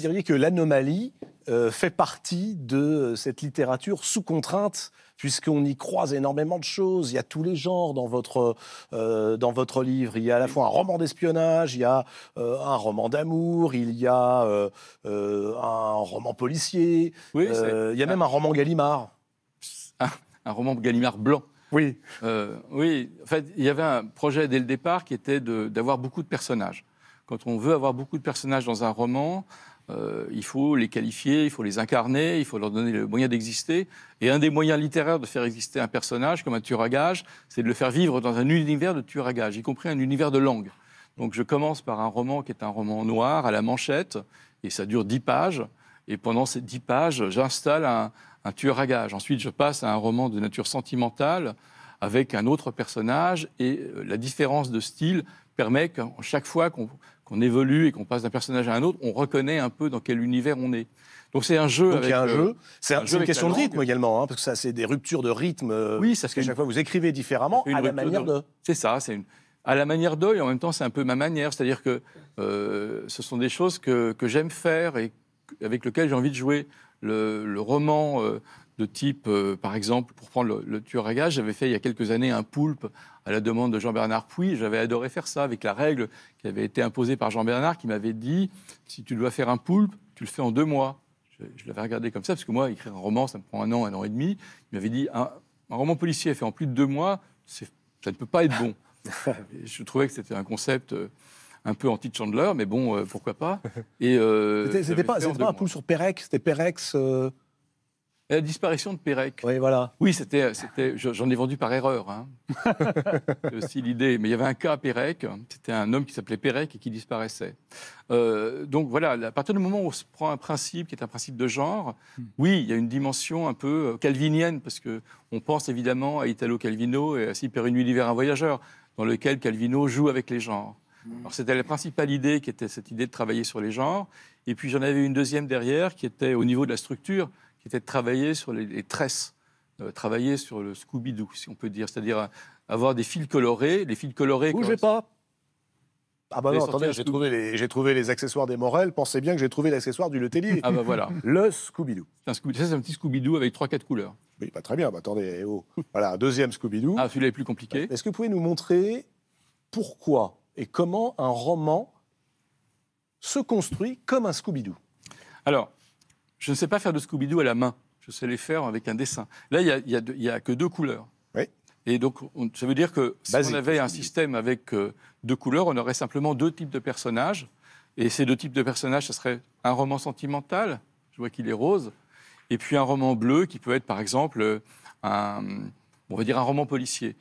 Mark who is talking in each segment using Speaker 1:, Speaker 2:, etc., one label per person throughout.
Speaker 1: diriez que l'anomalie euh, fait partie de euh, cette littérature sous contrainte puisqu'on y croise énormément de choses. Il y a tous les genres dans votre, euh, dans votre livre. Il y a à la fois un roman d'espionnage, il y a un roman d'amour, il y a un roman policier, oui, il y a même un roman Gallimard. Un, un roman Gallimard blanc. Oui. oui, en fait, il y avait un projet dès le départ qui était d'avoir beaucoup de personnages quand on veut avoir beaucoup de personnages dans un roman, euh, il faut les qualifier, il faut les incarner, il faut leur donner le moyen d'exister. Et un des moyens littéraires de faire exister un personnage, comme un tueur à gage, c'est de le faire vivre dans un univers de tueur à gage, y compris un univers de langue. Donc je commence par un roman qui est un roman noir à la manchette, et ça dure dix pages. Et pendant ces dix pages, j'installe un, tueur à gage. Ensuite, je passe à un roman de nature sentimentale avec un autre personnage, et euh, la différence de style permet qu'en chaque fois qu'on qu'on évolue et qu'on passe d'un personnage à un autre, on reconnaît un peu dans quel univers on est. Donc c'est un jeu. Donc il y a euh, un jeu. C'est une question de rythme également, hein, parce que ça, c'est des ruptures de rythme. Euh, oui, ça que chaque fois vous écrivez différemment à la manière de. C'est ça, c'est une... à la manière d'œil. en même temps, c'est un peu ma manière, c'est-à-dire que euh, ce sont des choses que, j'aime faire et avec lesquelles j'ai envie de jouer. Le, roman de type, euh, par exemple, pour prendre le, tueur à gage, j'avais fait il y a quelques années un poulpe à la demande de Jean-Bernard Puy. J'avais adoré faire ça avec la règle qui avait été imposée par Jean-Bernard qui m'avait dit si tu dois faire un poulpe, tu le fais en deux mois. Je, l'avais regardé comme ça parce que moi, écrire un roman, ça me prend un an, un an et demi. Il m'avait dit un, roman policier fait en plus de deux mois, ça ne peut pas être bon. je trouvais que c'était un concept. Euh, un peu anti-Chandler, mais bon, euh, pourquoi pas. c'était pas, un poulpe sur Perex, c'était Perex. La euh, disparition de Pérec. Oui, voilà. Oui, c'était, euh, c'était, j'en ai vendu par erreur. Hein. c'est aussi l'idée. Mais il y avait un cas à Pérec. C'était un homme qui s'appelait Pérec et qui disparaissait. Euh, donc voilà, à partir du moment où on se prend un principe qui est un principe de genre, hmm. oui, il y a une dimension un peu calvinienne parce que on pense évidemment à Italo Calvino et à Si une nuit d'hiver un voyageur, dans lequel Calvino joue avec les genres. Hmm. Alors c'était la principale idée qui était cette idée de travailler sur les genres. Et puis j'en avais une deuxième derrière qui était au niveau de la structure qui était de travailler sur les, tresses, euh, travailler sur le Scooby-Doo, si on peut dire, c'est-à-dire euh, avoir des fils colorés, les fils colorés. Bougez pas. Ah bah non, attendez, j'ai trouvé, les, trouvé les accessoires des Morel. Pensez bien que j'ai trouvé l'accessoire du Letellier. Ah bah voilà. Le Scooby-Doo. C'est un, petit Scooby-Doo avec 3-4 couleurs. Oui, pas bah très bien. Bah attendez, eh oh. Voilà, deuxième Scooby-Doo. Ah, celui-là est plus compliqué. Bah, est-ce que vous pouvez nous montrer pourquoi et comment un roman se construit comme un Scooby-Doo Alors, je ne sais pas faire de Scooby-Doo à la main. Je sais les faire avec un dessin. Là, il n'y a, que deux couleurs. Oui. Et donc, ça veut dire que si on avait un système avec euh, deux couleurs, on aurait simplement deux types de personnages. Et ces deux types de personnages, ce serait un roman sentimental, je vois qu'il est rose, et puis un roman bleu qui peut être, par exemple, euh, un, on va dire un roman policier.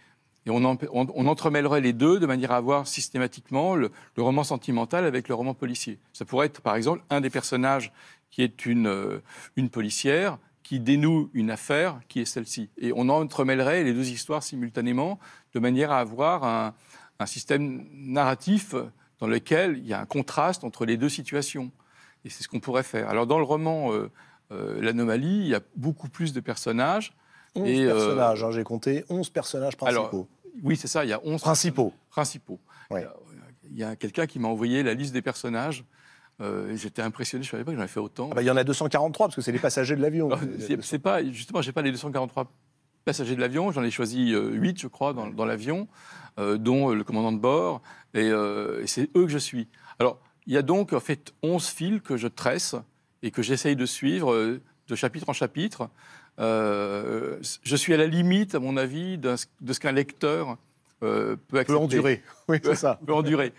Speaker 1: Et on, on, entremêlerait les deux de manière à avoir systématiquement le, roman sentimental avec le roman policier. Ça pourrait être, par exemple, un des personnages qui est une, euh, une policière qui dénoue une affaire qui est celle-ci. Et on entremêlerait les deux histoires simultanément de manière à avoir un, système narratif dans lequel il y a un contraste entre les deux situations. Et c'est ce qu'on pourrait faire. Alors dans le roman euh, euh, L'Anomalie, il y a beaucoup plus de personnages. 11 et, personnages, hein, j'ai compté 11 personnages principaux. oui, c'est ça, il y a 11 principaux. Principaux. Il y a quelqu'un qui m'a envoyé la liste des personnages. Euh, j'étais impressionné, je ne savais pas que j'en avais fait autant. Ah bah, il y en a 243 parce que c'est les passagers de l'avion. c'est pas, justement, j'ai pas les 243 passagers de l'avion. J'en ai choisi 8, euh, je crois, dans, l'avion, euh, dont le commandant de bord. Et, c'est eux que je suis. Alors, il y a donc en fait 11 fils que je tresse et que j'essaye de suivre de chapitre en chapitre. je suis à la limite, à mon avis, de ce qu'un lecteur peut accepter. Peut endurer. Oui, c'est ça. peut endurer.